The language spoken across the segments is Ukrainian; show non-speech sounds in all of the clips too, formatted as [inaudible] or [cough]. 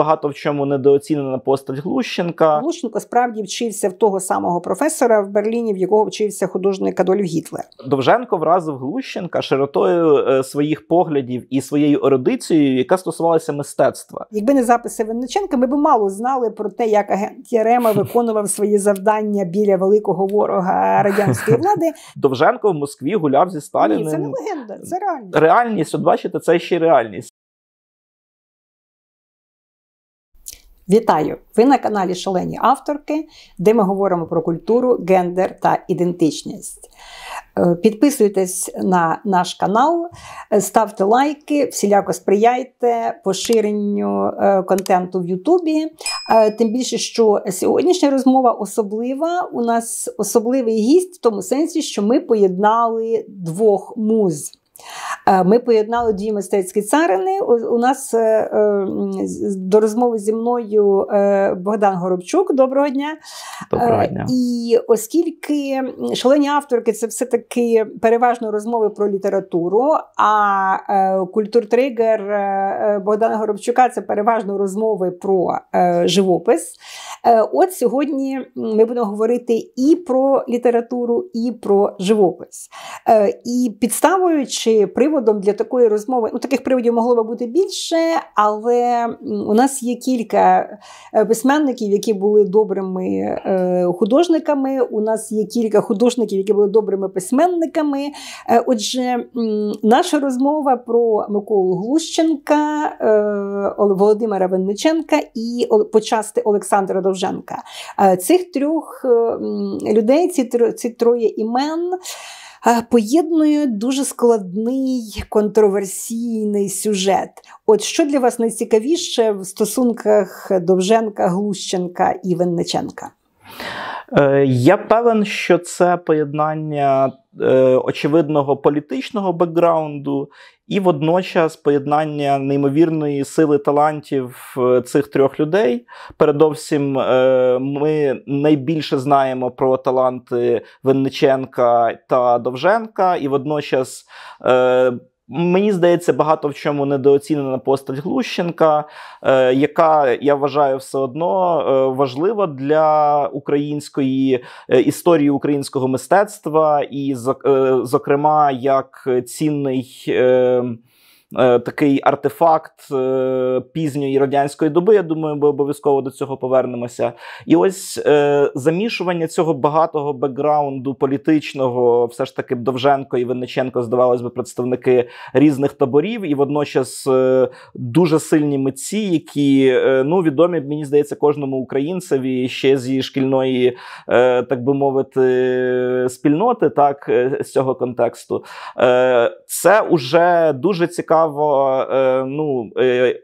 багато в чому недооцінена постать Глущенка. Глущенко справді вчився в того самого професора в Берліні, в якого вчився художник Адольф Гітлер. Довженко вразив Глущенка широтою е, своїх поглядів і своєю ерудицією, яка стосувалася мистецтва. Якби не записи Винниченка, ми б мало знали про те, як агент Ярема виконував свої завдання біля великого ворога радянської [laughs] влади. Довженко в Москві гуляв зі Сталіним. Ні, Це не легенда, це реальність. Реальність, от бачите, це ще реальність. Вітаю! Ви на каналі Шалені Авторки, де ми говоримо про культуру, гендер та ідентичність. Е, підписуйтесь на наш канал, ставте лайки, всіляко сприяйте поширенню е, контенту в Ютубі. Е, тим більше, що сьогоднішня розмова особлива. У нас особливий гість в тому сенсі, що ми поєднали двох муз. Е, ми поєднали дві мистецькі царини. У нас е, е, до розмови зі мною Богдан Горобчук. Доброго дня. Доброго дня. І оскільки шалені авторки це все-таки переважно розмови про літературу, а культуртригер Богдана Горобчука це переважно розмови про живопис. Е, от сьогодні ми будемо говорити і про літературу, і про живопис. Е, і підставою чи приводом для такої розмови, ну таких приводів могло би бути більше, але у нас є кілька е, письменників, які були добрими художниками. У нас є кілька художників, які були добрими письменниками. Отже, наша розмова про Миколу Глущенка, Володимира Винниченка і почасти Олександра Довженка. Е, цих трьох е, людей, ці ці троє імен. Е, поєднує дуже складний контроверсійний сюжет. От що для вас найцікавіше в стосунках Довженка, Глущенка і Винниченка? Е, я певен, що це поєднання е, очевидного політичного бекграунду і водночас поєднання неймовірної сили талантів е, цих трьох людей. Передовсім ми найбільше знаємо про таланти Винниченка та Довженка, і водночас Мені здається, багато в чому недооцінена постать Глущенка, е, яка я вважаю все одно е, важлива для української е, історії українського мистецтва, і зокрема як цінний. Е, такий артефакт е, пізньої радянської доби. Я думаю, ми обов'язково до цього повернемося. І ось е, замішування цього багатого бекграунду політичного, все ж таки, Довженко і Винниченко, здавалось би, представники різних таборів, і водночас дуже сильні митці, які ну відомі, мені здається, кожному українцеві ще зі шкільної, так би мовити, спільноти, так з цього контексту. Це вже дуже цікаво цікаво, е, ну. Е,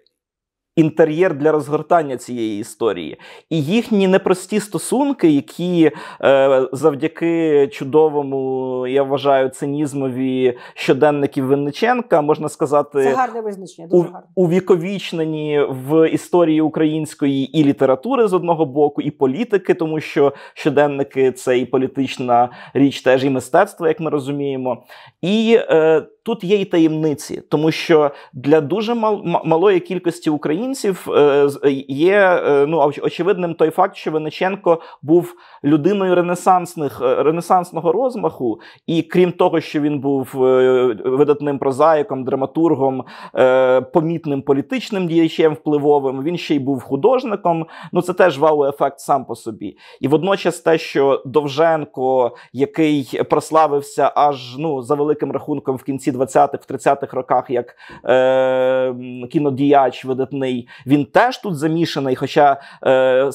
інтер'єр для розгортання цієї історії і їхні непрості стосунки, які е, завдяки чудовому, я вважаю, цинізмові щоденників Винниченка, можна сказати, це гарне визначення, дуже гарне. увіковічнені в історії української і літератури з одного боку, і політики, тому що щоденники це і політична річ, теж і мистецтво, як ми розуміємо, і. е, Тут є й таємниці, тому що для дуже малої кількості українців е, е, є е, ну очевидним той факт, що Вениченко був людиною ренесансних ренесансного розмаху, і крім того, що він був видатним прозаїком, драматургом, помітним політичним діячем впливовим, він ще й був художником. Ну це теж вау-ефект сам по собі. І водночас, те, що Довженко, який прославився аж ну за великим рахунком в кінці. 20-х, 30-х роках, як е, кінодіяч видатний, він теж тут замішаний. Хоча е, е,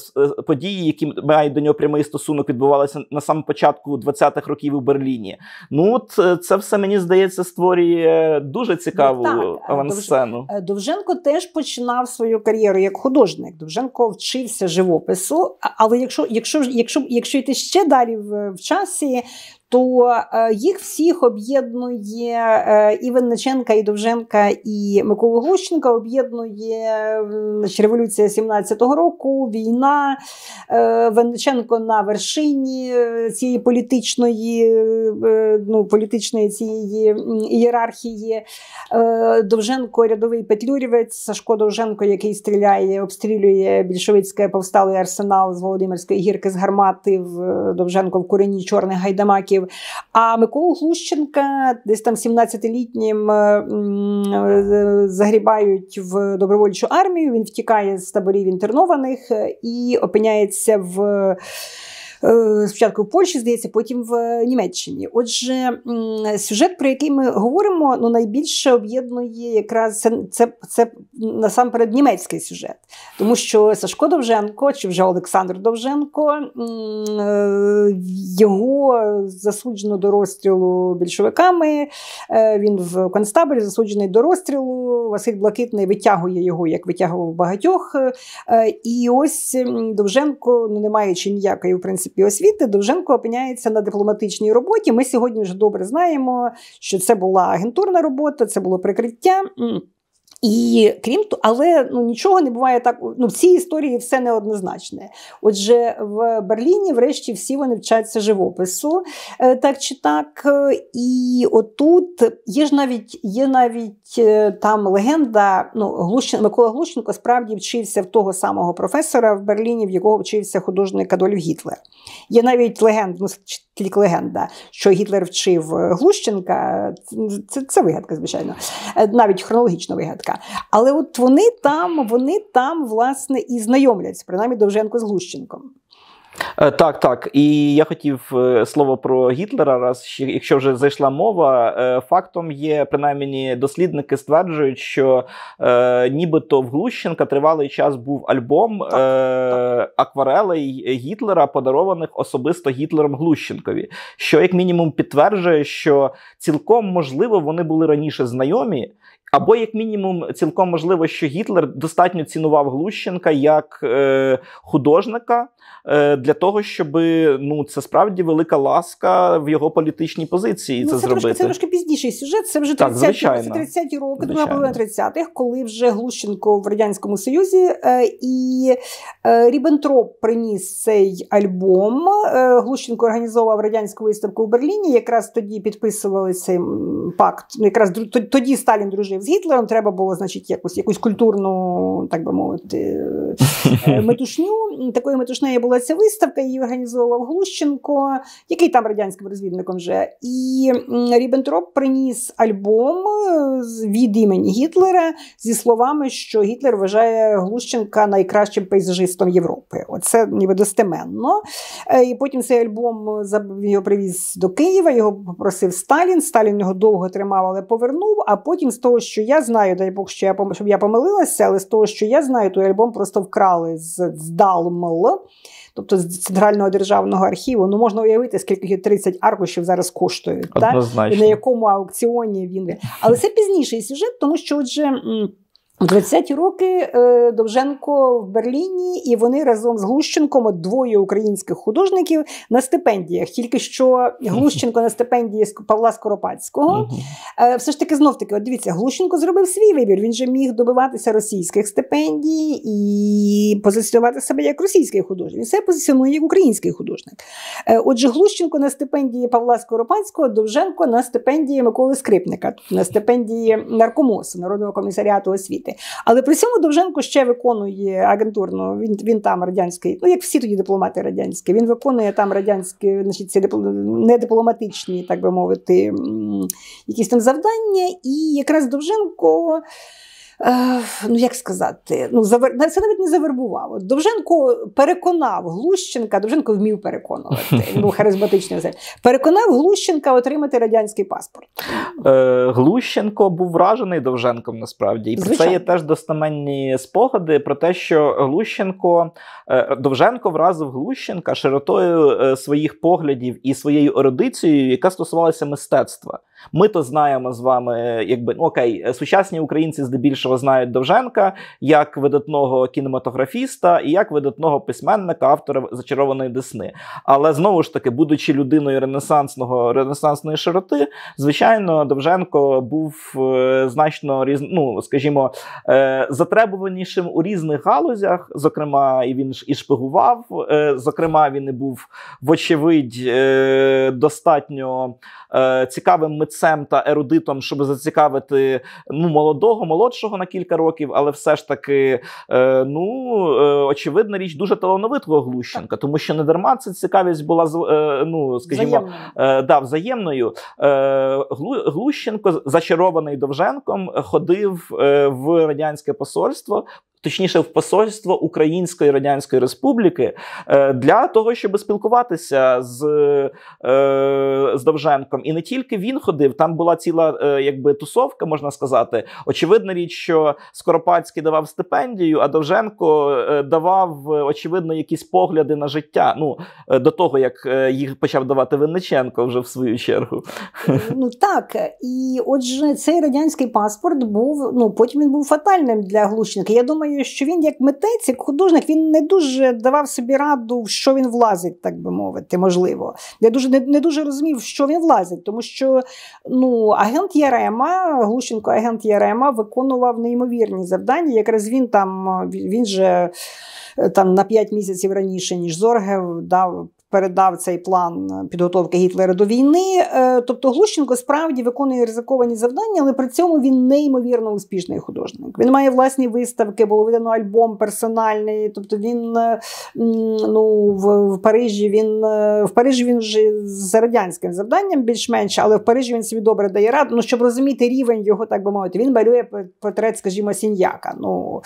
події, які мають до нього прямий стосунок, відбувалися на самому початку 20-х років у Берліні. Ну от е, це все мені здається створює дуже цікаву ну, е, авансцену. Довженко теж починав свою кар'єру як художник. Довженко вчився живопису, але якщо якщо якщо якщо йти ще далі в, в часі, то е, їх всіх об'єднує е, і Винниченка, і Довженка, і Микола Глущенка об'єднує революція 17-го року, війна е, Винниченко на вершині цієї політичної ну, політичної цієї ієрархії. Довженко рядовий петлюрівець, Сашко Довженко, який стріляє, обстрілює більшовицьке повсталий арсенал з Володимирської гірки з гармати в Довженко в курені чорних гайдамаків років. А Микола Глущенка десь там 17-літнім е, е, загрібають в добровольчу армію. Він втікає з таборів інтернованих е, і опиняється в. Е, спочатку в Польщі, здається, потім в е, Німеччині. Отже, сюжет, про який ми говоримо, ну найбільше об'єднує якраз це це, це насамперед німецький сюжет, тому що Сашко Довженко чи вже Олександр Довженко е, його засуджено до розстрілу більшовиками. Він в концтаборі засуджений до розстрілу. Василь Блакитний витягує його, як витягував багатьох. І ось Довженко, ну не маючи ніякої в принципі принципі освіти, Довженко опиняється на дипломатичній роботі. Ми сьогодні вже добре знаємо, що це була агентурна робота, це було прикриття. І крім того, але ну нічого не буває так. Ну в цій історії все неоднозначне. Отже, в Берліні, врешті, всі вони вчаться живопису, е, так чи так. Е, і отут є ж навіть є навіть Е, там легенда ну, глущен Микола Глущенко справді вчився в того самого професора в Берліні, в якого вчився художник Адольф Гітлер. Є навіть легенда, ну тільки легенда, що Гітлер вчив е, Глущенка. Це це вигадка, звичайно, е, навіть хронологічна вигадка. Але от вони там, вони там, власне, і знайомляться, принаймні Довженко з Глущенком. Е, так, так. І я хотів е, слово про Гітлера, раз якщо вже зайшла мова, е, фактом є, принаймні, дослідники стверджують, що е, нібито в Глущенка тривалий час був альбом так, е, так. акварелей Гітлера, подарованих особисто Гітлером Глущенкові. Що, як мінімум, підтверджує, що цілком можливо вони були раніше знайомі. Або, як мінімум, цілком можливо, що Гітлер достатньо цінував Глущенка як е, художника. Е, для того, щоб ну це справді велика ласка в його політичній позиції. Ну, це, це зробити трошки, це трошки пізніший сюжет. Це вже 30-ті 30, 30 роки, друга половина 30-х, коли вже Глущенко в радянському союзі е, і е, Рібентроп приніс цей альбом. Глущенко організовував радянську виставку у Берліні. Якраз тоді підписували цей пакт. Ну, якраз тоді Сталін дружив з Гітлером. Треба було, значить, якусь якусь культурну, так би мовити, [laughs] метушню такої метушної неї була ця виставка, її організовував Глущенко, який там радянським розвідником вже. І Ріббентроп приніс альбом е, від імені Гітлера зі словами, що Гітлер вважає Глущенка найкращим пейзажистом Європи. Оце ніби достеменно. Е, і потім цей альбом е, його привіз до Києва, його попросив Сталін. Сталін його довго тримав, але повернув. А потім, з того, що я знаю, дай Бог, що я щоб я помилилася, але з того, що я знаю, той альбом просто вкрали з, з Далмл. Тобто з центрального державного архіву ну можна уявити, скільки 30 аркушів зараз коштують, Та? і на якому аукціоні він але це пізніший сюжет, тому що отже. У 20 роки е, Довженко в Берліні, і вони разом з Глущенком, от двоє українських художників, на стипендіях. Тільки що Глущенко на стипендії Павла Скоропадського е, все ж таки знов таки, от дивіться, Глущенко зробив свій вибір. Він же міг добиватися російських стипендій і позиціонувати себе як російський художник. Він себе позиціонує як український художник. Е, отже, Глущенко на стипендії Павла Скоропадського, Довженко на стипендії Миколи Скрипника, на стипендії наркомосу, народного комісаріату освіти виконувати. Але при цьому Довженко ще виконує агентурно. Він він там радянський, ну як всі тоді дипломати радянські, він виконує там радянські, значить, ці недипломатичні, так би мовити, якісь там завдання. І якраз Довженко. Е, ну як сказати, ну завер... це навіть не завербувало. Довженко переконав Глущенка, Довженко вмів переконувати. [laughs] Ну, харизматичний переконав Глущенка отримати радянський паспорт. Е, Глущенко був вражений Довженком насправді. І про це є теж достаменні спогади про те, що Глущенко е, Довженко вразив Глущенка широтою е, своїх поглядів і своєю ерудицією, яка стосувалася мистецтва. Ми то знаємо з вами, е, якби ну, окей, е, сучасні українці здебільшого знають Довженка як видатного кінематографіста і як видатного письменника, автора зачарованої Десни. Але знову ж таки, будучи людиною ренесансного ренесансної широти, звичайно, Довженко був е, значно різ... ну, скажімо, затребуванішим у різних галузях. Зокрема, і він ж і шпигував. Зокрема, він і був вочевидь достатньо. Е, цікавим митцем та ерудитом, щоб зацікавити ну, молодого, молодшого на кілька років, але все ж таки, е, ну е, очевидна річ, дуже талановитого Глущенка, тому що не дарма ця цікавість була ну, скажімо, е, да, взаємною. Глущенко, зачарований Довженком, ходив в радянське посольство точніше в посольство Української Радянської Республіки е, для того, щоб спілкуватися з е, з Довженком. І не тільки він ходив, там була ціла е, якби тусовка, можна сказати. Очевидна річ, що Скоропадський давав стипендію, а Довженко давав очевидно якісь погляди на життя. Ну до того як їх почав давати Винниченко вже в свою чергу. Ну так і отже, цей радянський паспорт був. Ну потім він був фатальним для Глущенка. Я думаю історію, що він, як митець, як художник, він не дуже давав собі раду, в що він влазить, так би мовити, можливо. Я дуже не, не дуже розумів, в що він влазить, тому що ну, агент Ярема, Глушенко, агент Ярема, виконував неймовірні завдання. Якраз він там він же е, там на 5 місяців раніше, ніж Зоргев, дав передав цей план е, підготовки Гітлера до війни. Е, тобто Глущенко справді виконує ризиковані завдання, але при цьому він неймовірно успішний художник. Він має власні виставки, було видано альбом персональний. Тобто він е, ну, в, в Парижі він в Парижі він вже з радянським завданням більш-менш, але в Парижі він собі добре дає раду. Ну, щоб розуміти рівень його, так би мовити, він малює портрет, скажімо, сіньяка. Ну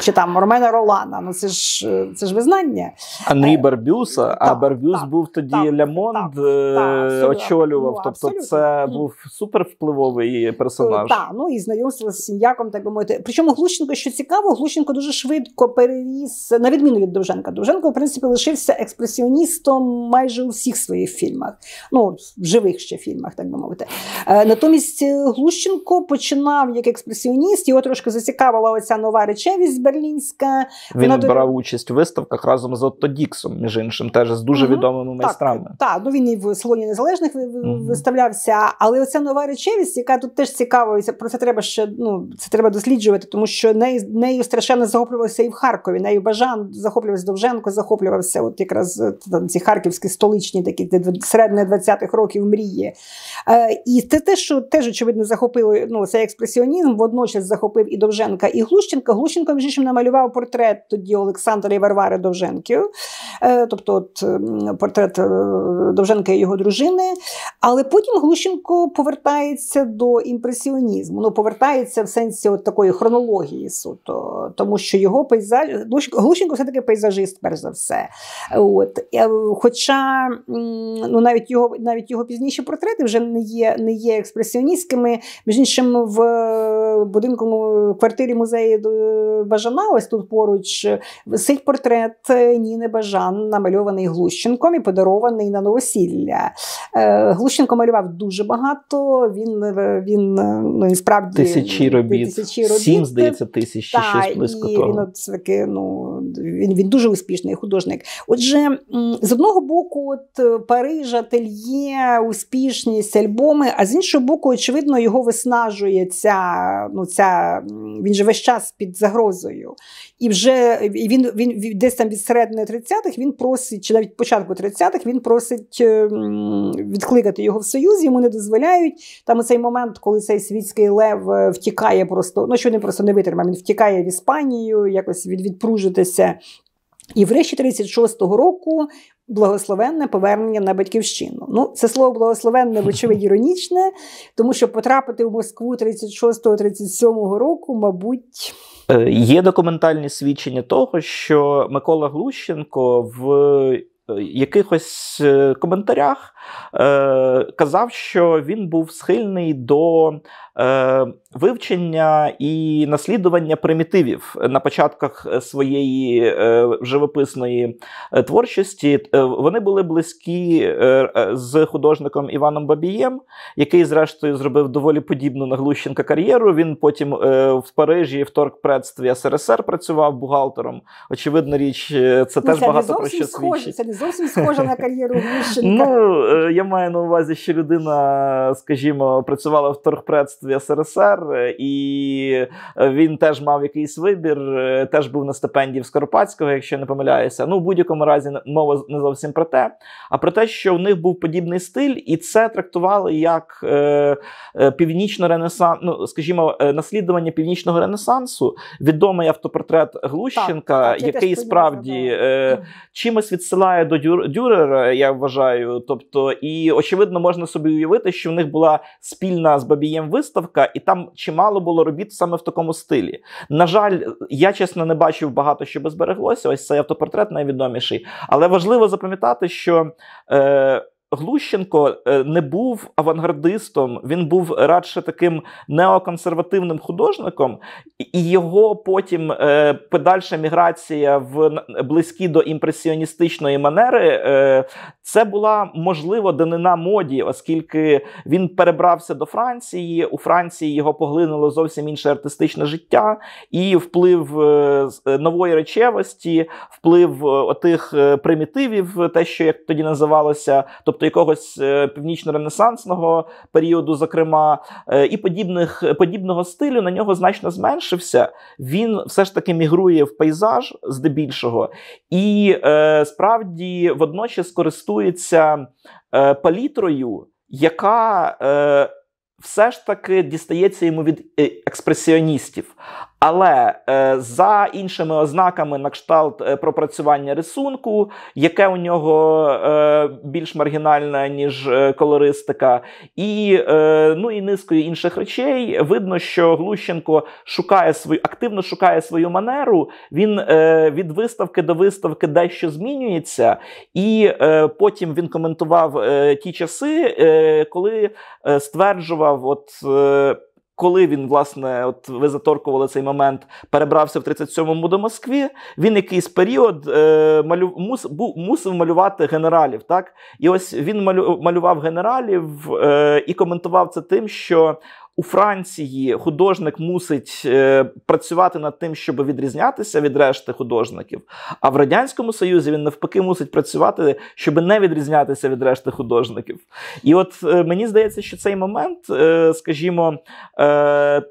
чи там Ромена Ролана. Ну це ж це ж визнання. Андрій Барбюса. а Барбюс так, був тоді так, Лямонд так, е, очолював. Ну, тобто, абсолютно. це був супервпливовий е, персонаж. Так, ну і знайомство з сім'яком, так би мовити. Причому Глущенко, що цікаво, Глущенко дуже швидко переріс, на відміну від Довженка. Довженко, в принципі, лишився експресіоністом майже у всіх своїх фільмах, ну в живих ще фільмах, так би мовити. Е, натомість Глущенко починав як експресіоніст, його трошки зацікавила оця нова речевість берлінська. Він Вона брав участь в виставках разом з Отто Діксом, між іншим, теж з дуже дуже угу. відомими майстрами. Так, так, ну він і в Салоні Незалежних виставлявся. Але оця нова речевість, яка тут теж цікавиться. про це треба ще ну, це треба досліджувати, тому що нею, нею страшенно захоплювався і в Харкові. Нею бажан захоплювався Довженко, захоплювався. От якраз е, там ці харківські столичні, такі середини 20-х років мрії. Е, І це те, що теж очевидно захопило ну, цей експресіонізм, водночас захопив і Довженка, і Глущенка. Глущенко між іншим намалював портрет тоді Олександра і Варвари Довженків. Е, тобто, от портрет е, Довженка і його дружини. Але потім Глущенко повертається до імпресіонізму. Ну, повертається в сенсі от такої хронології суто, тому що його пейзаж Глущенко все-таки пейзажист, перш за все. От. Е, хоча ну, навіть його навіть його пізніші портрети вже не є не є експресіоністськими. Між іншим, в е, будинку квартирі музею Бажана, ось тут поруч, висить портрет Ніни Бажан, намальований Глущенко. Глущенком і подарований на новосілля. Е, Глущенко малював дуже багато. Він е, він е, ну, справді тисячі робіт, тисячі робіт. сім здається, тисяч Та, щось близько. І того. Він от таки, ну він він дуже успішний художник. Отже, з одного боку, от Париж, ательє, успішність, альбоми. А з іншого боку, очевидно, його виснажує ця. Ну, ця він же весь час під загрозою і вже він він, він десь там від середини 30-х він просить, чи навіть початку 30-х він просить ем, відкликати його в Союз, йому не дозволяють. Там у цей момент, коли цей світський лев е, втікає, просто ну що не просто не витримав, він втікає в Іспанію, якось від, відпружитися. І врешті 36-го року благословенне повернення на батьківщину. Ну, це слово благословенне, вочевидь, іронічне, тому що потрапити в Москву 36-37 року, мабуть. Е, є документальні свідчення того, що Микола Глущенко в е, якихось е, коментарях казав, що він був схильний до Е, вивчення і наслідування примітивів на початках своєї е, живописної е, творчості вони були близькі з художником Іваном Бабієм, який, зрештою, зробив доволі подібну на Глущенка кар'єру. Він потім в Парижі в торгпредстві СРСР працював бухгалтером. Очевидна річ, це ну, теж це багато про що схоже, свідчить. Це не зовсім схоже на кар'єру [laughs] Глущенка. Ну я маю на увазі, що людина, скажімо, працювала в торгпредстві в СРСР, е, і е, він теж мав якийсь вибір, е, теж був на стипендії в Скоропадського, якщо не помиляюся. Ну, в будь-якому разі мова не зовсім про те, а про те, що в них був подібний стиль, і це трактували як е, північно ренесанс, ну скажімо, наслідування північного ренесансу, відомий автопортрет Глущенка, так, так, який справді е, чимось відсилає до дюр, Дюрера, я вважаю. Тобто, і очевидно, можна собі уявити, що в них була спільна з Бабієм виставка виставка, і там чимало було робіт саме в такому стилі. На жаль, я чесно не бачив багато, що збереглося. Ось цей автопортрет найвідоміший. Але важливо запам'ятати, що. Е, Глущенко е, не був авангардистом, він був радше таким неоконсервативним художником, і його потім е, подальша міграція в близькі до імпресіоністичної манери е, це була можливо данина моді, оскільки він перебрався до Франції. У Франції його поглинуло зовсім інше артистичне життя, і вплив нової речевості, вплив отих примітивів, те, що як тоді називалося, тобто тобто якогось е, північно-ренесансного періоду, зокрема, е, і подібних подібного стилю на нього значно зменшився. Він все ж таки мігрує в пейзаж здебільшого, і е, справді водночас користується палітрою, яка все ж таки дістається йому від експресіоністів. Але е, за іншими ознаками на кшталт е, пропрацювання рисунку, яке у нього е, більш маргінальне, ніж е, колористика, і е, ну і низкою інших речей, видно, що Глущенко шукає свою активно шукає свою манеру. Він е, від виставки до виставки дещо змінюється, і е, потім він коментував е, ті часи, е, коли е, стверджував, от. Е, коли він, власне, от ви заторкували цей момент, перебрався в 37-му до Москви, він якийсь період е, малю, мус, був, мусив малювати генералів. Так? І ось він малю, малював генералів е, і коментував це тим, що у Франції художник мусить е, працювати над тим, щоб відрізнятися від решти художників. А в радянському союзі він навпаки мусить працювати, щоб не відрізнятися від решти художників. І от е, мені здається, що цей момент, е, скажімо, е,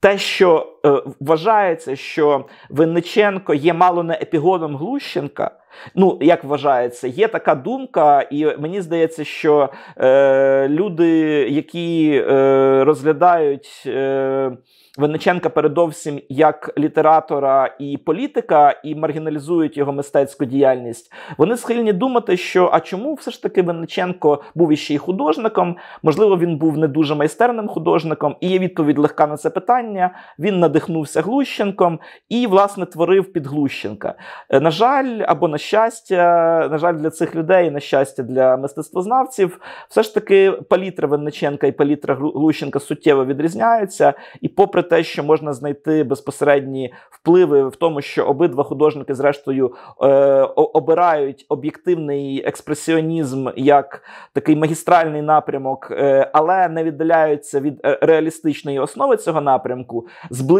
те, що Е, вважається, що Винниченко є мало не епігоном Глущенка. Ну, як вважається, є така думка, і мені здається, що е, люди, які е, розглядають е, Винниченка передовсім як літератора і політика, і маргіналізують його мистецьку діяльність, вони схильні думати, що а чому все ж таки Винниченко був іще й художником? Можливо, він був не дуже майстерним художником, і є відповідь легка на це питання. Він надихнувся Глущенком і, власне, творив під Глущенка. Е, на жаль, або на щастя, на жаль, для цих людей, на щастя, для мистецтвознавців, все ж таки палітра Винниченка і палітра Глущенка суттєво відрізняються. І, попри те, що можна знайти безпосередні впливи в тому, що обидва художники, зрештою, е, обирають об'єктивний експресіонізм як такий магістральний напрямок, е, але не віддаляються від е, реалістичної основи цього напрямку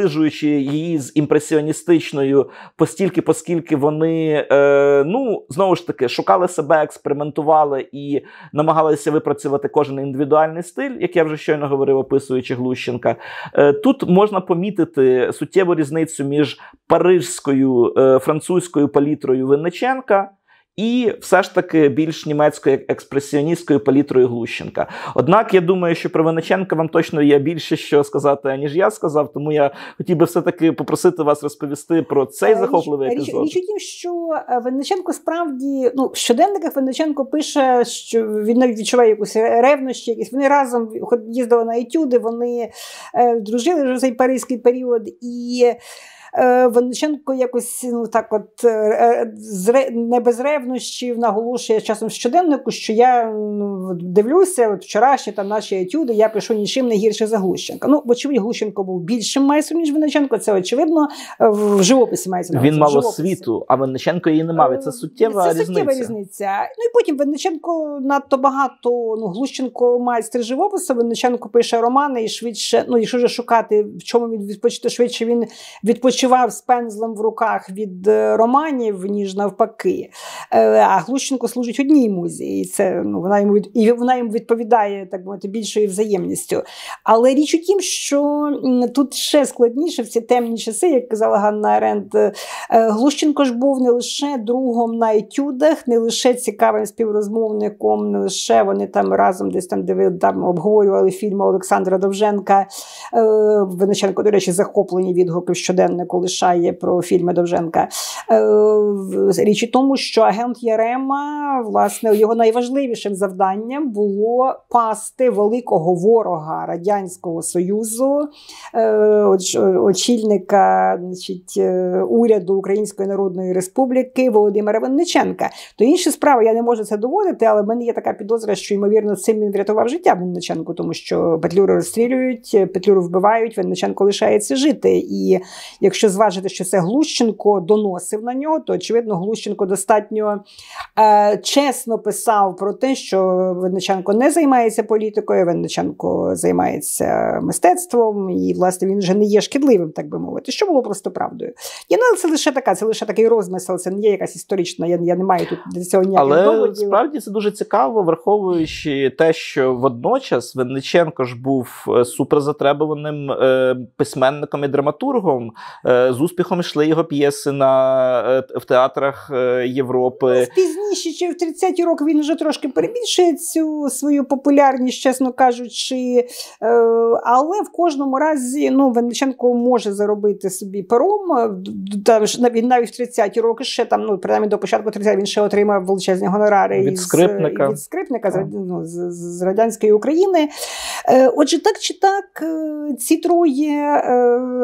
зближуючи її з імпресіоністичною, постільки, поскільки вони е, ну знову ж таки шукали себе, експериментували і намагалися випрацювати кожен індивідуальний стиль, як я вже щойно говорив, описуючи Глущенка. Е, тут можна помітити суттєву різницю між парижською е, французькою палітрою Винниченка і все ж таки більш німецькою експресіоністською палітрою Глущенка. Однак я думаю, що про Винниченка вам точно є більше що сказати, ніж я сказав. Тому я хотів би все таки попросити вас розповісти про цей е, захопливий річ, епізод. Річ у тім, що е, Винниченко справді ну в щоденниках Винниченко пише, що він навіть відчуває якусь ревнощі. Якісь вони разом їздили на етюди, вони е, дружили вже цей паризький період і. Е, Вониченко якось ну так, от е, е, не без ревнощів наголошує часом в щоденнику, що я ну, дивлюся, от вчорашні там наші етюди, я пишу нічим не гірше за Глущенка. Ну, очевидно, Глущенко був більшим майстром, ніж Винниченко, Це очевидно в живописі мається на Він мав освіту, а Винниченко її не мав. І Це суттєва це різниця. суттєва різниця. Ну і потім Винниченко надто багато. Ну Глущенко майстер живопису. Винниченко пише романи і швидше. Ну, якщо вже шукати в чому він відпочити, швидше він відпочив відпочивав з пензлем в руках від е, романів, ніж навпаки. Е, а Глущенко служить одній музі, і це ну вона йому і вона їм відповідає так мовити більшою взаємністю. Але річ у тім, що тут ще складніше в ці темні часи, як казала Ганна Аренд, е, Глущенко ж був не лише другом на етюдах, не лише цікавим співрозмовником, не лише вони там разом десь там дивили, там обговорювали фільми Олександра Довженка. Виниченко, до речі, захоплені відгуки в щоденнику. Кулишає про фільми Довженка. Е, річ у тому, що агент Ярема, власне, його найважливішим завданням було пасти великого ворога Радянського Союзу, е, очільника значить, е, уряду Української Народної Республіки Володимира Винниченка. То інша справа, я не можу це доводити, але в мене є така підозра, що ймовірно цим він врятував життя Винниченку, тому що Петлюру розстрілюють, Петлюру вбивають, Винниченко лишається жити. І якщо якщо зважити, що це Глущенко доносив на нього, то очевидно, Глущенко достатньо е, чесно писав про те, що Винниченко не займається політикою, Винниченко займається мистецтвом, і, власне, він вже не є шкідливим, так би мовити, що було просто правдою. Я ну, це лише така, це лише такий розмисел, це не є якась історична. Я я не маю тут для цього ніяких Але доводів. справді це дуже цікаво, враховуючи те, що водночас Винниченко ж був е, суперзатребуваним е, письменником і драматургом. Е, Е, з успіхом йшли його п'єси на е, в театрах е, Європи. Ну, пізніше, чи в 30-ті роки він вже трошки перебільшує цю свою популярність, чесно кажучи. Але в кожному разі ну, Вениченко може заробити собі пером. Він навіть в 30-ті роки ще там, ну принаймні до початку 30-х він ще отримав величезні гонорари від із, скрипника, від скрипника з, ну, з, з радянської України. Отже, так чи так, ці троє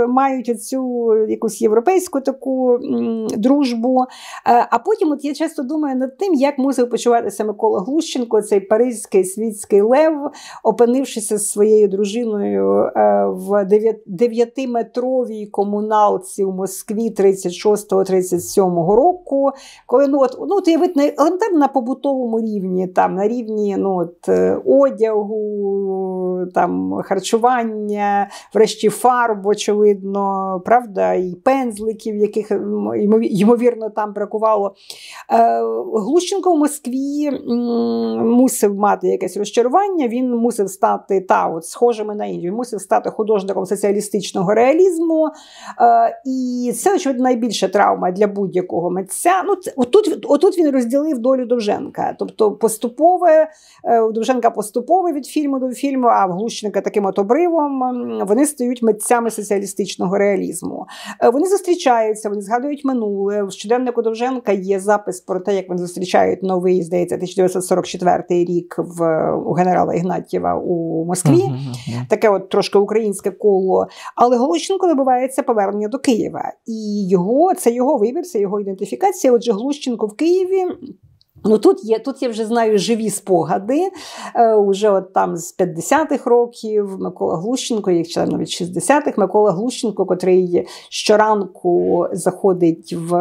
мають цю. Е, якусь європейську таку дружбу. Е, а потім от я часто думаю над тим, як мусив почуватися Микола Глущенко, цей паризький світський лев, опинившися з своєю дружиною е, в 9-метровій комуналці в Москві 36-37 року. Коли ну, от, ну, я видно, елементарно на побутовому рівні, там, на рівні ну, от, одягу, там, харчування, врешті фарб, очевидно, правда і пензликів, яких ем, ймовірно там бракувало. Е, Глущенко в Москві мусив мати якесь розчарування, він мусив стати та, от, схожими на Індію, він мусив стати художником соціалістичного реалізму. Е, і це, очевидно, найбільша травма для будь-якого митця. Ну, це, отут, отут він розділив долю Довженка. Тобто поступове, е, Довженка поступове від фільму до фільму, а в Глущенка таким от обривом. Вони стають митцями соціалістичного реалізму. Е, вони зустрічаються, вони згадують минуле. В щоденнику Довженка є запис про те, як вони зустрічають новий, здається, 1944 рік в у генерала Ігнатєва у Москві. Таке от трошки українське коло. Але Глущенко добивається повернення до Києва, і його це його вибір, це його ідентифікація. Отже, Глущенко в Києві. Ну Тут є, тут я вже знаю живі спогади. Е, уже от там з 50-х років Микола Глущенко, як член від 60-х, Микола Глущенко, котрий щоранку заходить в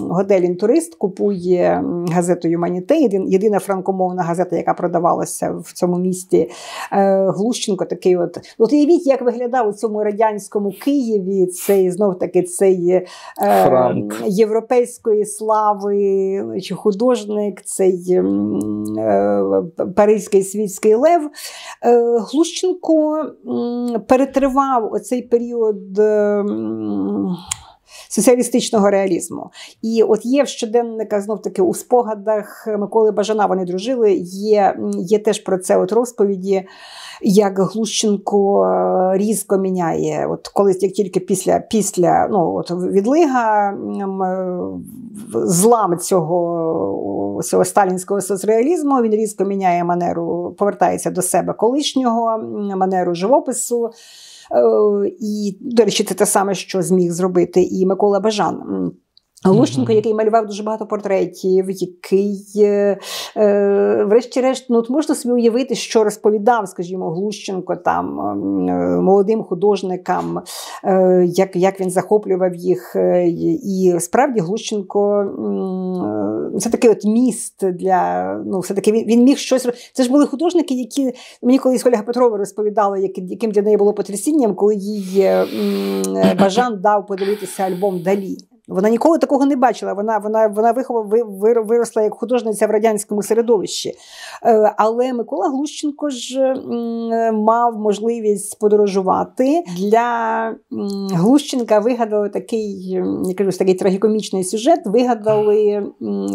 готель інтурист, купує газету Юманіте. Єдина франкомовна газета, яка продавалася в цьому місті. Е, Глущенко такий от. Ну, от уявіть, як виглядав у цьому радянському Києві цей знов таки цей е, європейської слави чи художник художник, цей ем, е, Паризький світський лев. Е, Глущенко перетривав оцей період ем, соціалістичного реалізму. І от є в щоденниках знов таки у спогадах Миколи Бажана. Вони дружили. Є є теж про це от розповіді, як Глущенко е, різко міняє. От колись як тільки після після ну от відлига е, злам цього цього сталінського соцреалізму, він різко міняє манеру, повертається до себе колишнього манеру живопису. Е, і, до речі, це те саме, що зміг зробити і Микола Бажан. Лущенко, який малював дуже багато портретів, який, е, е, врешті-решт, ну можна собі уявити, що розповідав, скажімо, Глущенко там ем, е, молодим художникам, е, як як він захоплював їх. Е, і справді Глущенко е, це такий от міст для ну, все таки він, він міг щось. Це ж були художники, які мені колись Ольга Петрова розповідала, яким для неї було потрясінням, коли їй е, е, Бажан дав подивитися альбом Далі. Вона ніколи такого не бачила. Вона вона, вона виросла як художниця в радянському середовищі. Е, але Микола Глущенко ж мав можливість подорожувати. Для Глущенка вигадали такий, я кажу, такий трагікомічний сюжет. Вигадали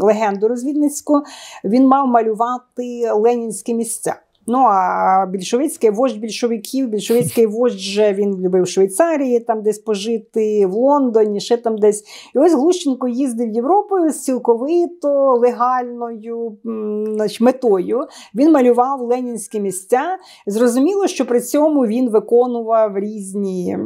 легенду розвідницьку. Він мав малювати ленінські місця. Ну а більшовицький вождь більшовиків, більшовицький вождь же він любив в Швейцарії, там десь пожити, в Лондоні, ще там десь. І ось Глущенко їздив Європою з цілковито легальною значить, метою. Він малював ленінські місця. Зрозуміло, що при цьому він виконував різні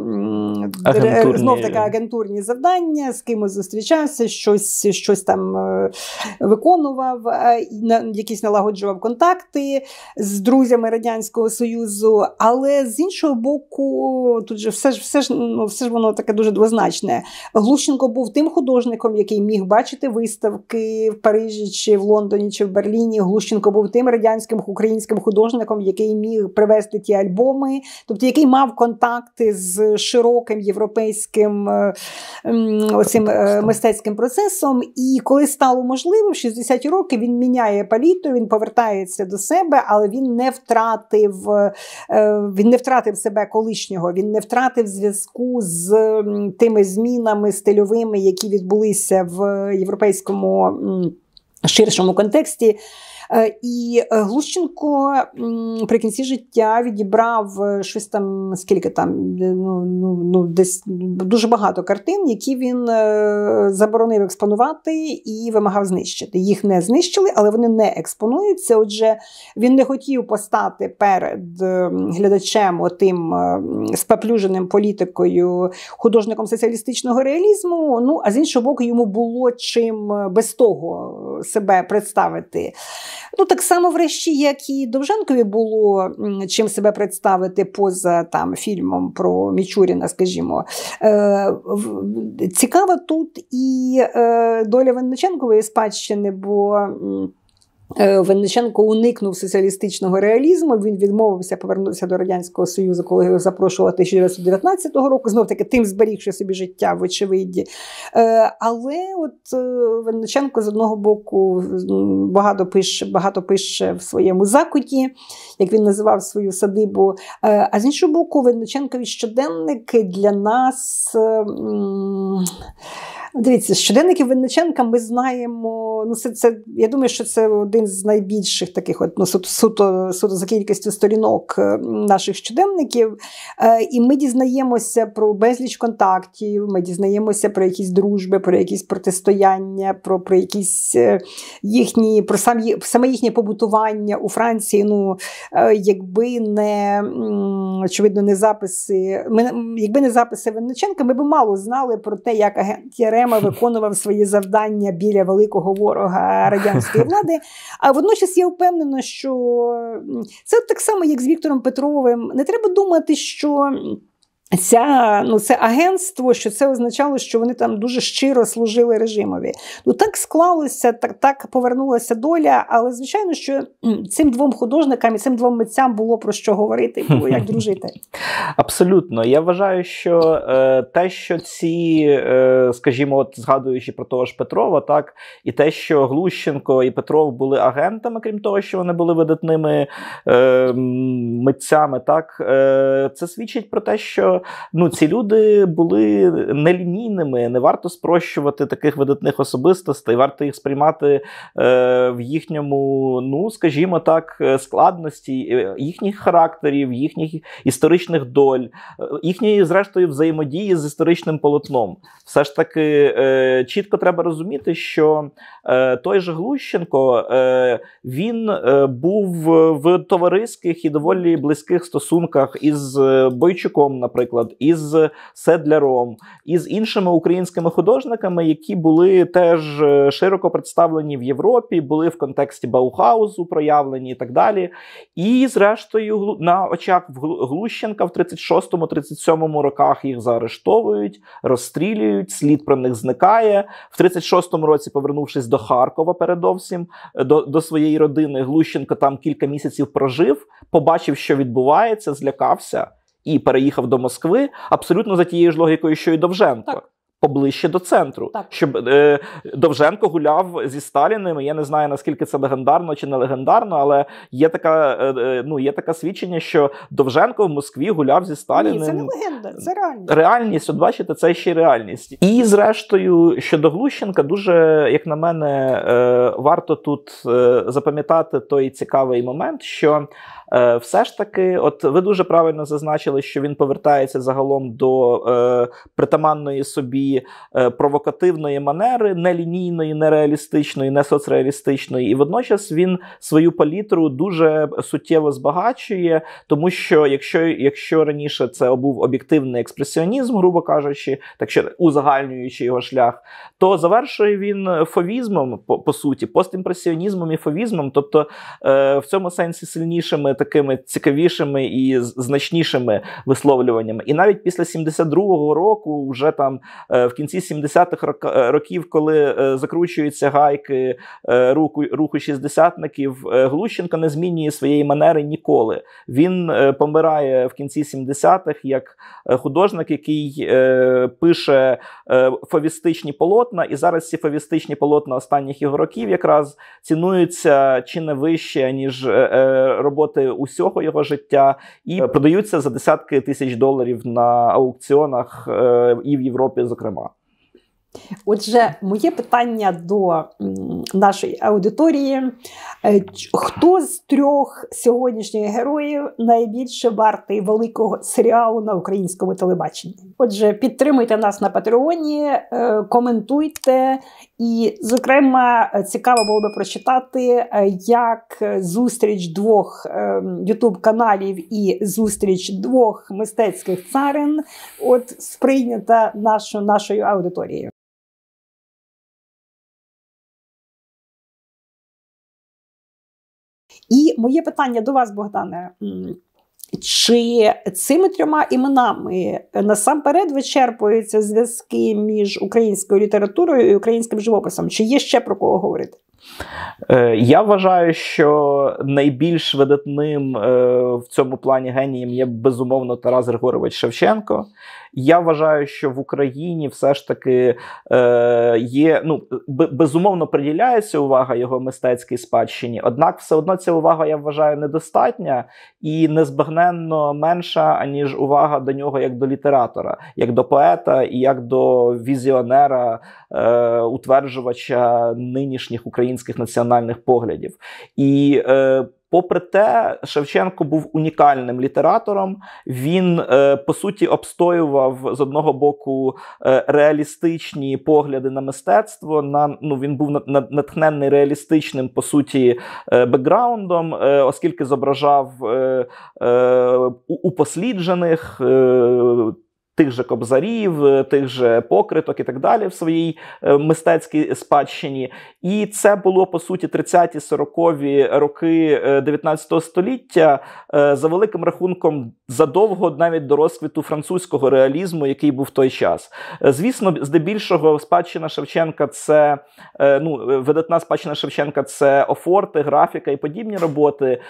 Е, агентурні. знов таки агентурні завдання, з кимось зустрічався, щось щось там е, виконував, е, якісь налагоджував контакти з друзями Радянського Союзу. Але з іншого боку, тут же все ж все ж ну, все ж воно таке дуже двозначне. Глущенко був тим художником, який міг бачити виставки в Парижі, чи в Лондоні, чи в Берліні. Глущенко був тим радянським українським художником, який міг привезти ті альбоми, тобто який мав контакти з широкою глибоким європейським оцим е, е, мистецьким процесом. І коли стало можливим, в 60 років він міняє паліто, він повертається до себе, але він не втратив е, він не втратив себе колишнього, він не втратив зв'язку з тими змінами стильовими, які відбулися в європейському ширшому контексті. Е, і е, Глущенко при кінці життя відібрав е, щось там, скільки там ну, ну, ну, десь дуже багато картин, які він заборонив експонувати і вимагав знищити. Їх не знищили, але вони не експонуються. Отже, він не хотів постати перед ем, глядачем отим ем, спаплюженим політикою, художником соціалістичного реалізму. Ну а з іншого боку, йому було чим без того себе представити. Ну так само, врешті, як і Довженкові було чим себе представити поза там фільмом про Мічуріна, скажімо, Е, цікава тут і е, доля Винниченкової спадщини, бо. Е, Винниченко уникнув соціалістичного реалізму. Він відмовився, повернутися до радянського союзу, коли його запрошували 1919 року. Знов таки тим зберігши собі життя, в очевиді. Е, але от е, Винниченко з одного боку багато пише, багато пише в своєму закуті, як він називав свою садибу. А з іншого боку, Винниченкові щоденники для нас. Дивіться, щоденників Винниченка ми знаємо. Ну, це це я думаю, що це один з найбільших таких от ну, суто суто за кількістю сторінок е, наших щоденників. Е, і ми дізнаємося про безліч контактів. Ми дізнаємося про якісь дружби, про якісь протистояння, про про якісь е, їхні про сам саме їхнє побутування у Франції. Ну якби не очевидно, не записи, ми якби не записи Винниченка, ми б мало знали про те, як агент Єре окремо виконував свої завдання біля великого ворога радянської влади. А водночас я впевнена, що це так само, як з Віктором Петровим. Не треба думати, що. Ця ну це агентство, що це означало, що вони там дуже щиро служили режимові. Ну так склалося, так так повернулася доля. Але звичайно, що цим двом художникам і цим двом митцям було про що говорити, було як [laughs] дружити. Абсолютно, я вважаю, що е, те, що ці, е, скажімо, от згадуючи про того ж Петрова, так і те, що Глущенко і Петров були агентами, крім того, що вони були видатними е, митцями, так е, це свідчить про те, що ну ці люди були нелінійними, не варто спрощувати таких видатних особистостей, варто їх сприймати е, в їхньому, ну скажімо так, е, складності е, їхніх характерів, їхніх історичних доль, е, їхньої, зрештою, взаємодії з історичним полотном. Все ж таки е, чітко треба розуміти, що е, той же Глущенко е, він був в товариських і доволі близьких стосунках із Бойчуком, наприклад наприклад, із Седляром, із іншими українськими художниками, які були теж е, широко представлені в Європі, були в контексті Баухаузу проявлені і так далі. І, зрештою, на очах Глущенка в 36-37 роках їх заарештовують, розстрілюють, слід про них зникає. В 36-му році, повернувшись до Харкова, передовсім е, до, до своєї родини, Глущенко там кілька місяців прожив, побачив, що відбувається, злякався і переїхав до Москви абсолютно за тією ж логікою, що і Довженко. Так. Поближче до центру, так. щоб е, Довженко гуляв зі Сталіним. Я не знаю наскільки це легендарно чи не легендарно, але є така е, е ну є таке свідчення, що Довженко в Москві гуляв зі Сталіним. Ні, Це не легенда, це реальність. Реальність, от бачите, це ще реальність. І зрештою, щодо Глущенка, дуже як на мене, е, варто тут е, запам'ятати той цікавий момент, що Е, все ж таки, от ви дуже правильно зазначили, що він повертається загалом до е, притаманної собі е, провокативної манери, нелінійної, нереалістичної, не соцреалістичної. І водночас він свою палітру дуже суттєво збагачує, тому що якщо якщо раніше це був об'єктивний експресіонізм, грубо кажучи, так що узагальнюючи його шлях, то завершує він фовізмом по, по суті, постімпресіонізмом і фовізмом, тобто е, в цьому сенсі сильнішими такими цікавішими і значнішими висловлюваннями. І навіть після 72-го року, вже там е, в кінці 70-х е, років, коли е, закручуються гайки руху, руху шістдесятників, Глущенко не змінює своєї манери ніколи. Він помирає в кінці 70-х як художник, який пише фавістичні полотна, і зараз ці фавістичні полотна останніх його років якраз цінуються чи не вище ніж роботи усього його життя, і продаються за десятки тисяч доларів на аукціонах е, і в Європі, зокрема. Отже, моє питання до нашої аудиторії: е, хто з трьох сьогоднішніх героїв найбільше вартий великого серіалу на українському телебаченні? Отже, підтримуйте нас на Патреоні, е, коментуйте і, зокрема, цікаво було би прочитати, е, як зустріч двох ем, ютуб-каналів і зустріч двох мистецьких царин от сприйнята нашу, нашою аудиторією. І моє питання до вас, Богдане. Чи цими трьома іменами е, насамперед вичерпуються зв'язки між українською літературою і українським живописом? Чи є ще про кого говорити? Е, я вважаю, що найбільш видатним е, в цьому плані генієм є безумовно Тарас Григорович Шевченко. Я вважаю, що в Україні все ж таки е, є ну безумовно приділяється увага його мистецькій спадщині. Однак, все одно ця увага я вважаю недостатня і незбагненно менша аніж увага до нього як до літератора, як до поета і як до візіонера, е, утверджувача нинішніх українських національних поглядів і. е, Попри те, Шевченко був унікальним літератором. Він е, по суті обстоював з одного боку е, реалістичні погляди на мистецтво. На ну він був натхненний реалістичним по суті е, бекграундом, оскільки зображав упосліджених тих же кобзарів, е, тих же покриток і так далі в своїй е, мистецькій спадщині. І це було по суті 30 40 ві роки 19 е, століття за великим рахунком задовго навіть до розквіту французького реалізму, який був в той час. Звісно, здебільшого спадщина Шевченка це ну видатна спадщина Шевченка це офорти, графіка і подібні роботи.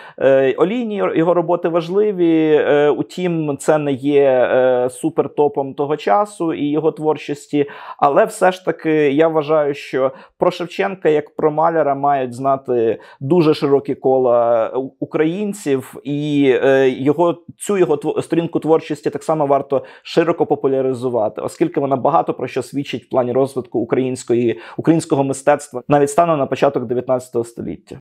Олійні його роботи важливі, утім, це не є супер топом того часу і його творчості. Але все ж таки я вважаю, що про Шевченка, як про маляра, мають знати дуже широкі кола е, українців, і е, його цю його сторінку творчості так само варто широко популяризувати, оскільки вона багато про що свідчить в плані розвитку української українського мистецтва навіть станом на початок 19 століття.